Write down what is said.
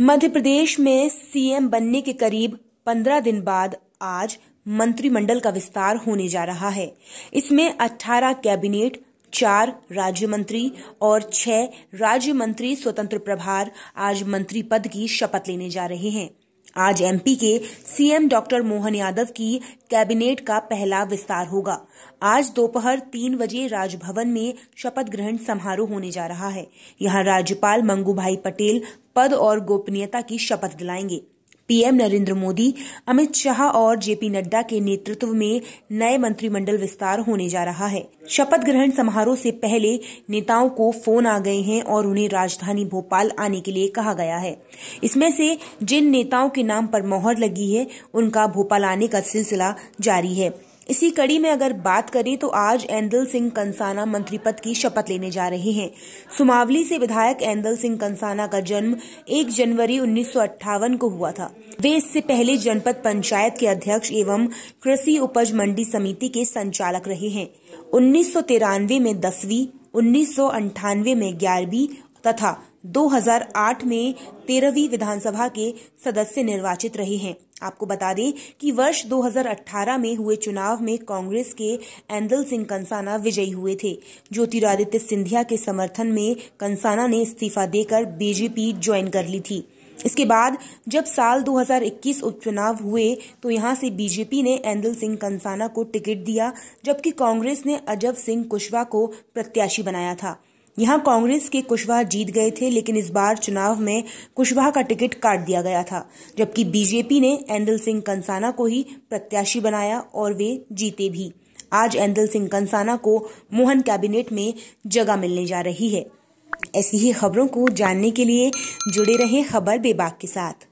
मध्य प्रदेश में सीएम बनने के करीब पंद्रह दिन बाद आज मंत्रिमंडल का विस्तार होने जा रहा है इसमें अठारह कैबिनेट चार राज्य मंत्री और छह राज्य मंत्री स्वतंत्र प्रभार आज मंत्री पद की शपथ लेने जा रहे हैं आज एमपी के सीएम डॉक्टर मोहन यादव की कैबिनेट का पहला विस्तार होगा आज दोपहर तीन बजे राजभवन में शपथ ग्रहण समारोह होने जा रहा है यहां राज्यपाल मंगू भाई पटेल पद और गोपनीयता की शपथ दिलाएंगे पीएम नरेंद्र मोदी अमित शाह और जेपी नड्डा के नेतृत्व में नए मंत्रिमंडल विस्तार होने जा रहा है शपथ ग्रहण समारोह से पहले नेताओं को फोन आ गए हैं और उन्हें राजधानी भोपाल आने के लिए कहा गया है इसमें से जिन नेताओं के नाम पर मोहर लगी है उनका भोपाल आने का सिलसिला जारी है इसी कड़ी में अगर बात करें तो आज एंदल सिंह कंसाना मंत्री पद की शपथ लेने जा रहे हैं सुमावली से विधायक एंदल सिंह कंसाना का जन्म 1 जनवरी उन्नीस को हुआ था वे इससे पहले जनपद पंचायत के अध्यक्ष एवं कृषि उपज मंडी समिति के संचालक रहे हैं उन्नीस में दसवीं उन्नीस में ग्यारहवीं तथा 2008 में तेरहवीं विधानसभा के सदस्य निर्वाचित रहे हैं आपको बता दें कि वर्ष 2018 में हुए चुनाव में कांग्रेस के एंदल सिंह कंसाना विजयी हुए थे ज्योतिरादित्य सिंधिया के समर्थन में कंसाना ने इस्तीफा देकर बीजेपी ज्वाइन कर ली थी इसके बाद जब साल 2021 उपचुनाव हुए तो यहां से बीजेपी ने एंदल सिंह कंसाना को टिकट दिया जबकि कांग्रेस ने अजब सिंह कुशवा को प्रत्याशी बनाया था यहां कांग्रेस के कुशवाहा जीत गए थे लेकिन इस बार चुनाव में कुशवाहा का टिकट काट दिया गया था जबकि बीजेपी ने एंडल सिंह कंसाना को ही प्रत्याशी बनाया और वे जीते भी आज एंदल सिंह कंसाना को मोहन कैबिनेट में जगह मिलने जा रही है ऐसी ही खबरों को जानने के लिए जुड़े रहें खबर बेबाक के साथ